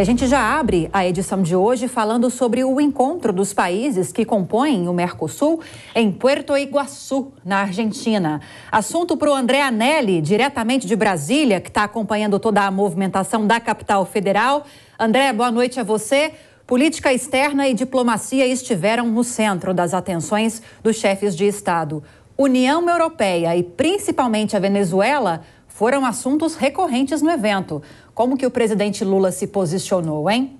E a gente já abre a edição de hoje falando sobre o encontro dos países que compõem o Mercosul em Puerto Iguaçu, na Argentina. Assunto para o André Anelli, diretamente de Brasília, que está acompanhando toda a movimentação da capital federal. André, boa noite a você. Política externa e diplomacia estiveram no centro das atenções dos chefes de Estado. União Europeia e principalmente a Venezuela foram assuntos recorrentes no evento. Como que o presidente Lula se posicionou, hein?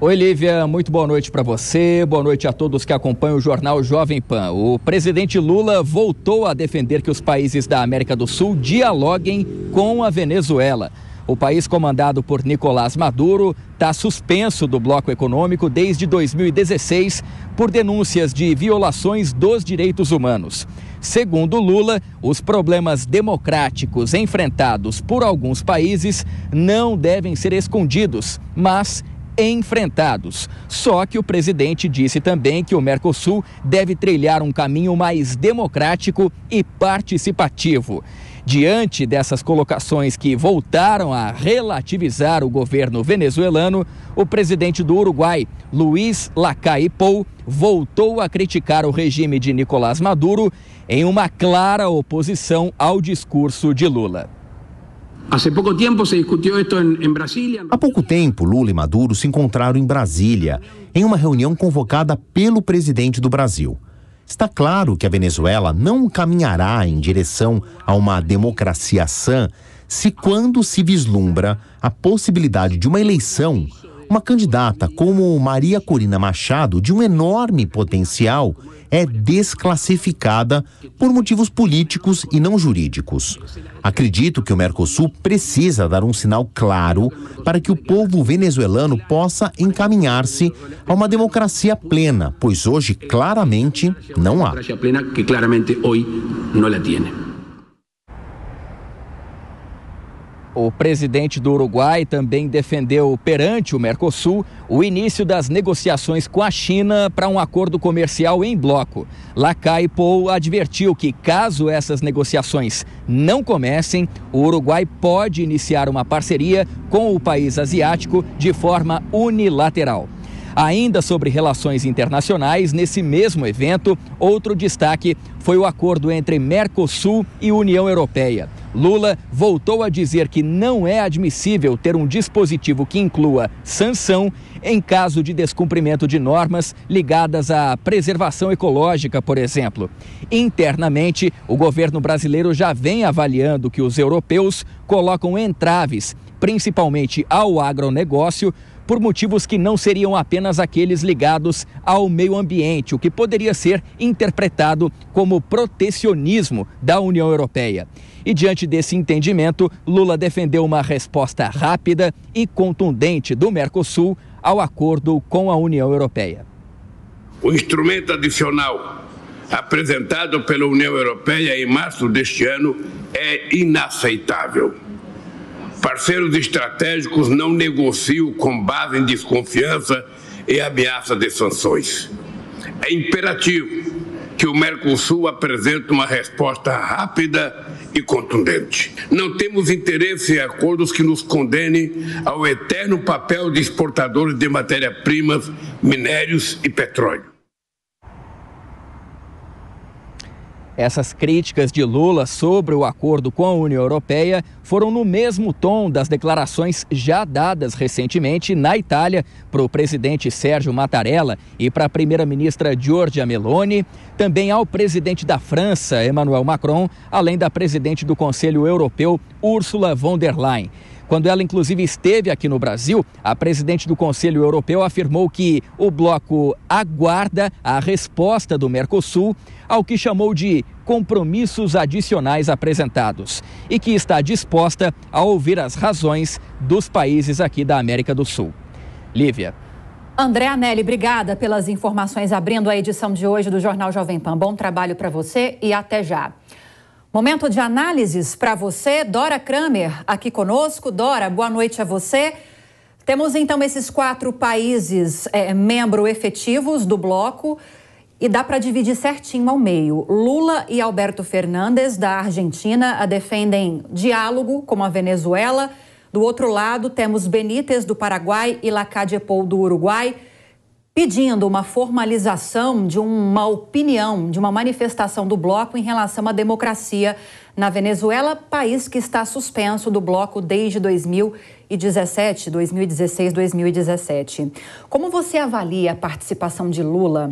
Oi, Lívia, muito boa noite para você, boa noite a todos que acompanham o jornal Jovem Pan. O presidente Lula voltou a defender que os países da América do Sul dialoguem com a Venezuela. O país comandado por Nicolás Maduro está suspenso do bloco econômico desde 2016 por denúncias de violações dos direitos humanos. Segundo Lula, os problemas democráticos enfrentados por alguns países não devem ser escondidos, mas enfrentados. Só que o presidente disse também que o Mercosul deve trilhar um caminho mais democrático e participativo. Diante dessas colocações que voltaram a relativizar o governo venezuelano, o presidente do Uruguai, Luiz Lacalle Pou, voltou a criticar o regime de Nicolás Maduro em uma clara oposição ao discurso de Lula. Há pouco tempo, Lula e Maduro se encontraram em Brasília, em uma reunião convocada pelo presidente do Brasil. Está claro que a Venezuela não caminhará em direção a uma democracia sã se quando se vislumbra a possibilidade de uma eleição uma candidata como Maria Corina Machado, de um enorme potencial, é desclassificada por motivos políticos e não jurídicos. Acredito que o Mercosul precisa dar um sinal claro para que o povo venezuelano possa encaminhar-se a uma democracia plena, pois hoje claramente não há. O presidente do Uruguai também defendeu perante o Mercosul o início das negociações com a China para um acordo comercial em bloco. Lacai Pou advertiu que, caso essas negociações não comecem, o Uruguai pode iniciar uma parceria com o país asiático de forma unilateral. Ainda sobre relações internacionais, nesse mesmo evento, outro destaque foi o acordo entre Mercosul e União Europeia. Lula voltou a dizer que não é admissível ter um dispositivo que inclua sanção em caso de descumprimento de normas ligadas à preservação ecológica, por exemplo. Internamente, o governo brasileiro já vem avaliando que os europeus colocam entraves, principalmente ao agronegócio, por motivos que não seriam apenas aqueles ligados ao meio ambiente, o que poderia ser interpretado como protecionismo da União Europeia. E diante desse entendimento, Lula defendeu uma resposta rápida e contundente do Mercosul ao acordo com a União Europeia. O instrumento adicional apresentado pela União Europeia em março deste ano é inaceitável Parceiros estratégicos não negociam com base em desconfiança e ameaça de sanções. É imperativo que o Mercosul apresente uma resposta rápida e contundente. Não temos interesse em acordos que nos condenem ao eterno papel de exportadores de matéria-primas, minérios e petróleo. Essas críticas de Lula sobre o acordo com a União Europeia foram no mesmo tom das declarações já dadas recentemente na Itália para o presidente Sérgio Mattarella e para a primeira-ministra Giorgia Meloni, também ao presidente da França, Emmanuel Macron, além da presidente do Conselho Europeu, Ursula von der Leyen. Quando ela, inclusive, esteve aqui no Brasil, a presidente do Conselho Europeu afirmou que o bloco aguarda a resposta do Mercosul ao que chamou de compromissos adicionais apresentados e que está disposta a ouvir as razões dos países aqui da América do Sul. Lívia. André Anelli, obrigada pelas informações abrindo a edição de hoje do Jornal Jovem Pan. Bom trabalho para você e até já. Momento de análises para você, Dora Kramer, aqui conosco. Dora, boa noite a você. Temos então esses quatro países é, membro efetivos do bloco e dá para dividir certinho ao meio. Lula e Alberto Fernandes, da Argentina, defendem diálogo com a Venezuela. Do outro lado, temos Benítez, do Paraguai, e Lacadiepou, do Uruguai pedindo uma formalização de uma opinião, de uma manifestação do bloco em relação à democracia na Venezuela, país que está suspenso do bloco desde 2017, 2016, 2017. Como você avalia a participação de Lula?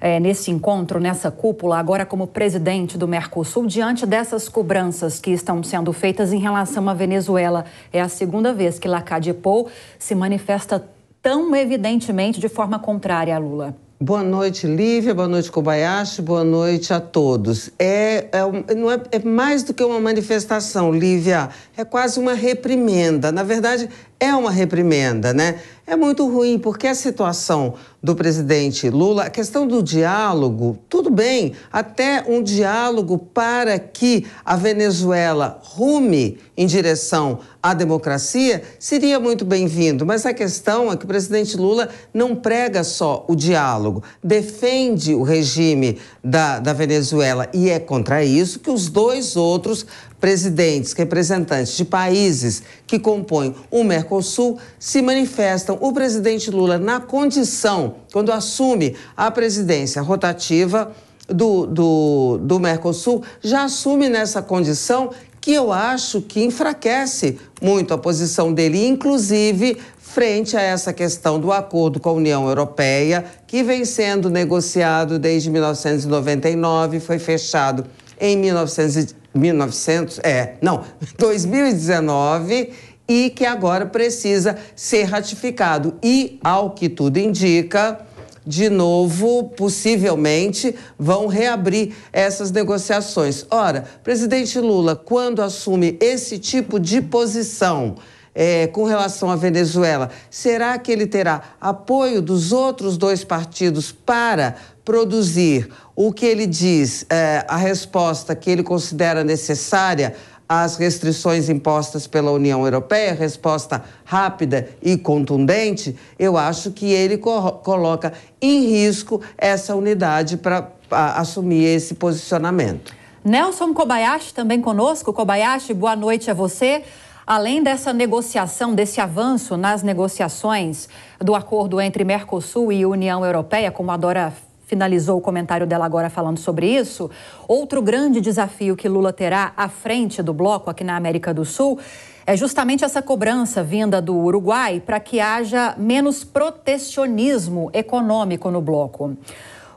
é, nesse encontro, nessa cúpula, agora como presidente do Mercosul, diante dessas cobranças que estão sendo feitas em relação à Venezuela. É a segunda vez que Lacadipol se manifesta tão evidentemente de forma contrária a Lula? Boa noite, Lívia. Boa noite, Kobayashi. Boa noite a todos. É, é, não é, é mais do que uma manifestação, Lívia. É quase uma reprimenda. Na verdade, é uma reprimenda, né? é muito ruim, porque a situação do presidente Lula, a questão do diálogo, tudo bem, até um diálogo para que a Venezuela rume em direção à democracia seria muito bem-vindo, mas a questão é que o presidente Lula não prega só o diálogo, defende o regime da, da Venezuela e é contra isso que os dois outros Presidentes, representantes de países que compõem o Mercosul se manifestam. O presidente Lula, na condição, quando assume a presidência rotativa do, do, do Mercosul, já assume nessa condição que eu acho que enfraquece muito a posição dele, inclusive frente a essa questão do acordo com a União Europeia, que vem sendo negociado desde 1999, foi fechado em 1900, 1900 é, não, 2019 e que agora precisa ser ratificado. E, ao que tudo indica, de novo, possivelmente, vão reabrir essas negociações. Ora, presidente Lula, quando assume esse tipo de posição é, com relação à Venezuela, será que ele terá apoio dos outros dois partidos para produzir o que ele diz, é, a resposta que ele considera necessária às restrições impostas pela União Europeia, resposta rápida e contundente, eu acho que ele co coloca em risco essa unidade para assumir esse posicionamento. Nelson Kobayashi também conosco. Kobayashi, boa noite a você. Além dessa negociação, desse avanço nas negociações do acordo entre Mercosul e União Europeia, como a Dora finalizou o comentário dela agora falando sobre isso. Outro grande desafio que Lula terá à frente do bloco aqui na América do Sul é justamente essa cobrança vinda do Uruguai para que haja menos protecionismo econômico no bloco.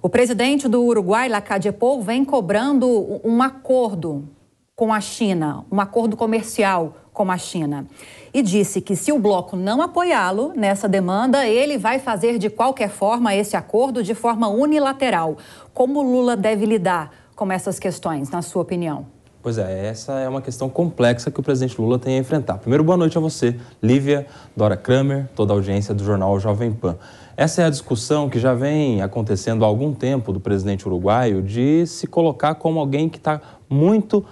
O presidente do Uruguai, Lacadie Pou, vem cobrando um acordo com a China, um acordo comercial como a China. E disse que se o bloco não apoiá-lo nessa demanda, ele vai fazer de qualquer forma esse acordo de forma unilateral. Como Lula deve lidar com essas questões, na sua opinião? Pois é, essa é uma questão complexa que o presidente Lula tem a enfrentar. Primeiro, boa noite a você, Lívia, Dora Kramer, toda a audiência do jornal Jovem Pan. Essa é a discussão que já vem acontecendo há algum tempo do presidente uruguaio de se colocar como alguém que está muito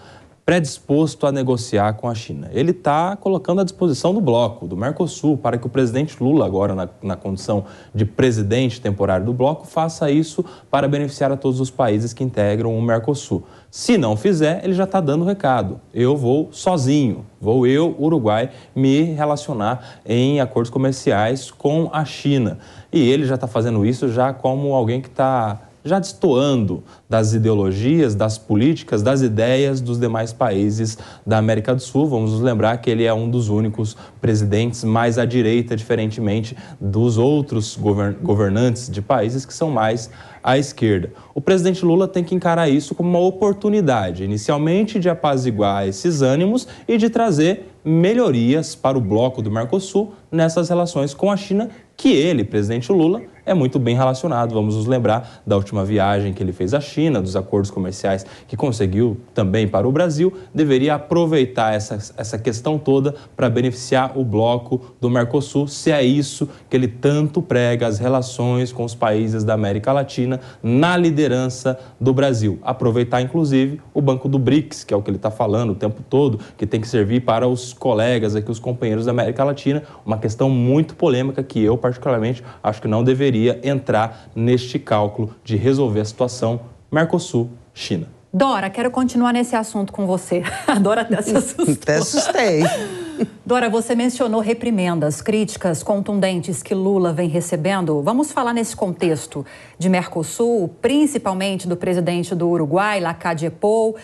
predisposto a negociar com a China. Ele está colocando à disposição do bloco, do Mercosul, para que o presidente Lula, agora na, na, condição de presidente temporário do bloco, faça isso para beneficiar a todos os países que integram o Mercosul. Se não fizer, ele já está dando recado. Eu vou sozinho, vou eu, Uruguai, me relacionar em acordos comerciais com a China. E ele já está fazendo isso já como alguém que está já destoando das ideologias, das políticas, das ideias dos demais países da América do Sul. Vamos nos lembrar que ele é um dos únicos presidentes mais à direita, diferentemente dos outros governantes de países que são mais à esquerda. O presidente Lula tem que encarar isso como uma oportunidade, inicialmente de apaziguar esses ânimos e de trazer melhorias para o bloco do Mercosul nessas relações com a China, que ele, presidente Lula, é muito bem relacionado. Vamos nos lembrar da última viagem que ele fez à China, dos acordos comerciais que conseguiu também para o Brasil, deveria aproveitar essa, essa questão toda para beneficiar o bloco do Mercosul, se é isso que ele tanto prega, as relações com os países da América Latina na liderança do Brasil. Aproveitar, inclusive, o banco do BRICS, que é o que ele está falando o tempo todo, que tem que servir para os colegas aqui, os companheiros da América Latina, uma questão muito polêmica que eu, particularmente, acho que não deveria poderia entrar neste cálculo de resolver a situação Mercosul-China. Dora, quero continuar nesse assunto com você. A Dora até se assustou. Até assustei. Dora, você mencionou reprimendas, críticas contundentes que Lula vem recebendo. Vamos falar nesse contexto de Mercosul, principalmente do presidente do Uruguai, Lacade Epou.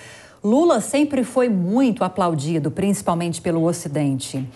Lula sempre foi muito aplaudido, principalmente pelo Ocidente.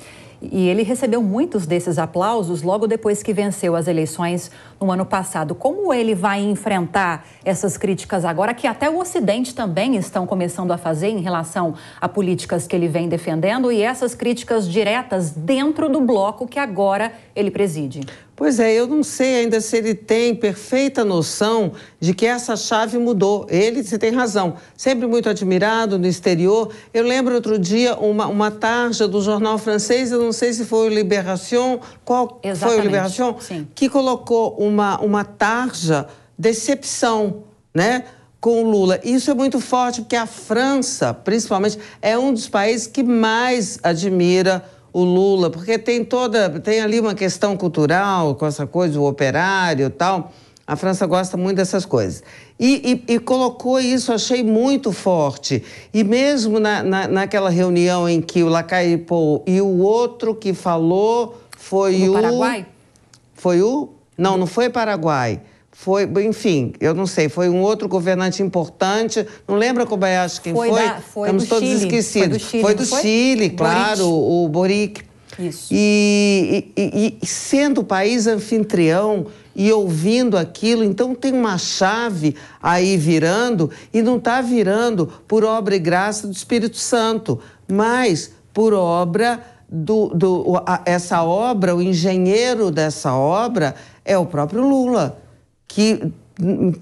E ele recebeu muitos desses aplausos logo depois que venceu as eleições no ano passado. Como ele vai enfrentar essas críticas agora, que até o Ocidente também estão começando a fazer em relação a políticas que ele vem defendendo e essas críticas diretas dentro do bloco que agora ele preside? Pois é, eu não sei ainda se ele tem perfeita noção de que essa chave mudou. Ele, você tem razão, sempre muito admirado no exterior. Eu lembro outro dia uma, uma tarja do jornal francês, eu não sei se foi o Libération, qual Exatamente. foi o Libération, Sim. que colocou um uma, uma tarja decepção, né? com o Lula. Isso é muito forte porque a França, principalmente, é um dos países que mais admira o Lula, porque tem toda, tem ali uma questão cultural com essa coisa, o operário, tal. A França gosta muito dessas coisas. E, e, e colocou isso, achei muito forte. E mesmo na, na, naquela reunião em que o Lacaipo e o outro que falou foi no o. Paraguai? Foi o não, não foi Paraguai. Foi, enfim, eu não sei, foi um outro governante importante. Não lembra, Kobayashi, é, quem foi? foi? Da, foi Estamos todos Chile. esquecidos. Foi do Chile, foi do Chile claro, o, o Boric. Isso. E, e, e, sendo o país anfitrião e ouvindo aquilo, então tem uma chave aí virando e não está virando por obra e graça do Espírito Santo, mas por obra do, do a, essa obra, o engenheiro dessa obra é o próprio Lula, que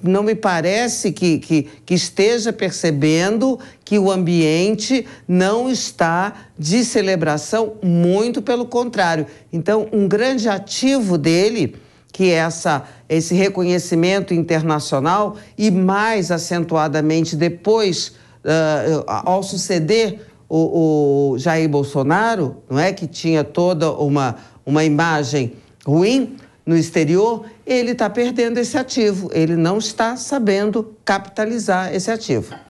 não me parece que, que, que, esteja percebendo que o ambiente não está de celebração, muito pelo contrário. Então, um grande ativo dele, que é essa, esse reconhecimento internacional, e mais acentuadamente depois, uh, ao suceder o, o Jair Bolsonaro, não é que tinha toda uma, uma imagem ruim, no exterior, ele está perdendo esse ativo, ele não está sabendo capitalizar esse ativo.